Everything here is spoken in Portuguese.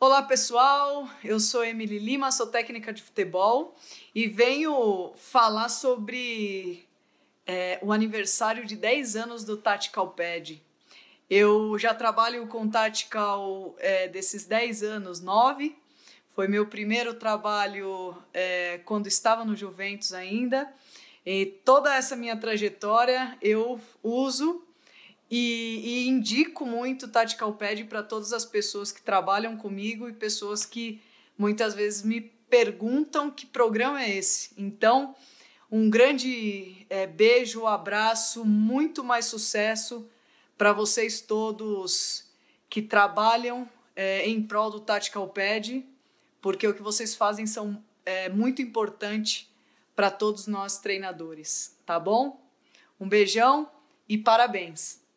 Olá pessoal, eu sou Emily Lima, sou técnica de futebol e venho falar sobre é, o aniversário de 10 anos do Tactical Pad. Eu já trabalho com Tactical é, desses 10 anos, 9. Foi meu primeiro trabalho é, quando estava no Juventus ainda. E toda essa minha trajetória eu uso e, e indico muito Tactical Pad para todas as pessoas que trabalham comigo e pessoas que muitas vezes me perguntam que programa é esse. Então, um grande é, beijo, abraço, muito mais sucesso para vocês todos que trabalham é, em prol do Tactical Pad, porque o que vocês fazem são, é muito importante para todos nós treinadores, tá bom? Um beijão e parabéns!